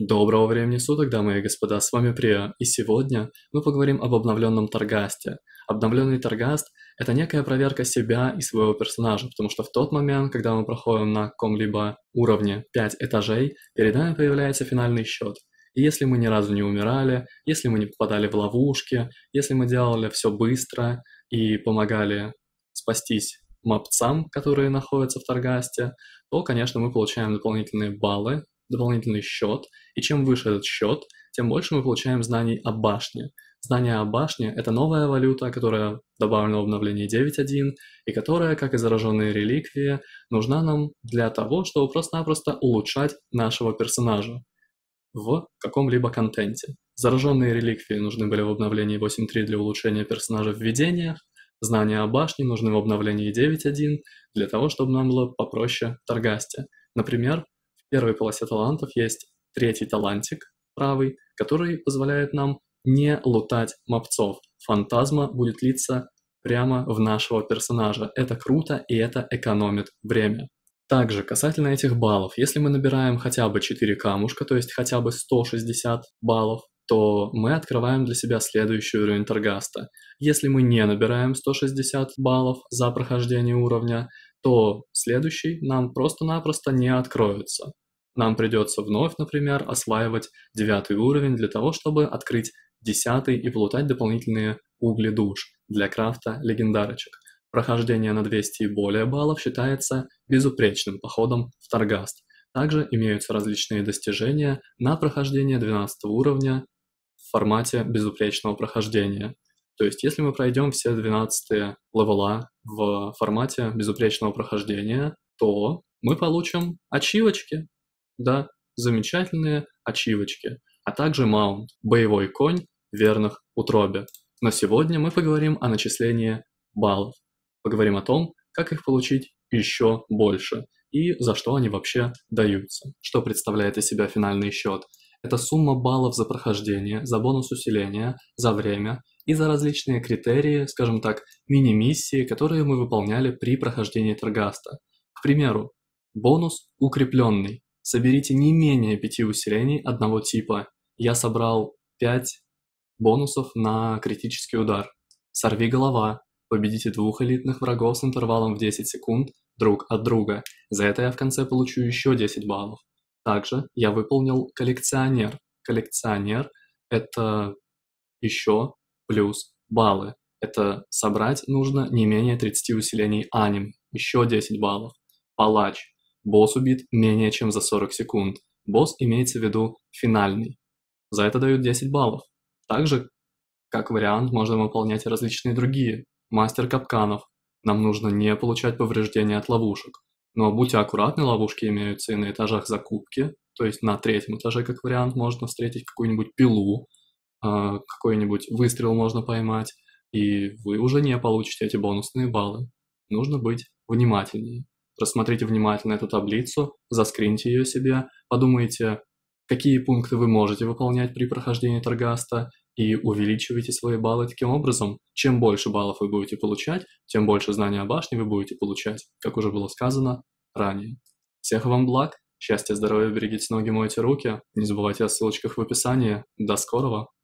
Доброго времени суток, дамы и господа, с вами Прио, и сегодня мы поговорим об обновленном Таргасте. Обновленный Таргаст – это некая проверка себя и своего персонажа, потому что в тот момент, когда мы проходим на каком-либо уровне 5 этажей, перед нами появляется финальный счет. И если мы ни разу не умирали, если мы не попадали в ловушки, если мы делали все быстро и помогали спастись мапцам, которые находятся в Таргасте, то, конечно, мы получаем дополнительные баллы, дополнительный счет, и чем выше этот счет, тем больше мы получаем знаний о башне. Знания о башне – это новая валюта, которая добавлена в обновлении 9.1, и которая, как и зараженные реликвии, нужна нам для того, чтобы просто-напросто улучшать нашего персонажа в каком-либо контенте. Зараженные реликвии нужны были в обновлении 8.3 для улучшения персонажа в видениях, знания о башне нужны в обновлении 9.1 для того, чтобы нам было попроще торгасти. Например, первой полосе талантов есть третий талантик, правый, который позволяет нам не лутать мопцов. Фантазма будет литься прямо в нашего персонажа. Это круто и это экономит время. Также касательно этих баллов, если мы набираем хотя бы 4 камушка, то есть хотя бы 160 баллов, то мы открываем для себя следующий уровень Таргаста. Если мы не набираем 160 баллов за прохождение уровня, то следующий нам просто-напросто не откроется. Нам придется вновь, например, осваивать девятый уровень для того, чтобы открыть десятый и получать дополнительные угли душ для крафта легендарочек. Прохождение на 200 и более баллов считается безупречным походом в Таргаст. Также имеются различные достижения на прохождение 12 уровня в формате безупречного прохождения – то есть если мы пройдем все 12 левела в формате безупречного прохождения, то мы получим ачивочки, да, замечательные ачивочки, а также маунт, боевой конь верных утробе. Но сегодня мы поговорим о начислении баллов, поговорим о том, как их получить еще больше и за что они вообще даются, что представляет из себя финальный счет – это сумма баллов за прохождение, за бонус усиления, за время и за различные критерии, скажем так, мини-миссии, которые мы выполняли при прохождении Таргаста. К примеру, бонус «Укрепленный». Соберите не менее 5 усилений одного типа. Я собрал 5 бонусов на критический удар. Сорви голова. Победите двух элитных врагов с интервалом в 10 секунд друг от друга. За это я в конце получу еще 10 баллов. Также я выполнил коллекционер. Коллекционер — это еще плюс баллы. Это собрать нужно не менее 30 усилений аним, еще 10 баллов. Палач. Босс убит менее чем за 40 секунд. Босс имеется в виду финальный. За это дают 10 баллов. Также, как вариант, можно выполнять различные другие. Мастер капканов. Нам нужно не получать повреждения от ловушек. Но будьте аккуратны, ловушки имеются и на этажах закупки, то есть на третьем этаже, как вариант, можно встретить какую-нибудь пилу, а, какой-нибудь выстрел можно поймать, и вы уже не получите эти бонусные баллы. Нужно быть внимательнее. Рассмотрите внимательно эту таблицу, заскриньте ее себе, подумайте, какие пункты вы можете выполнять при прохождении торгаста и увеличивайте свои баллы таким образом. Чем больше баллов вы будете получать, тем больше знаний о башне вы будете получать, как уже было сказано ранее. Всех вам благ, счастья, здоровья, берегите ноги, мойте руки, не забывайте о ссылочках в описании. До скорого!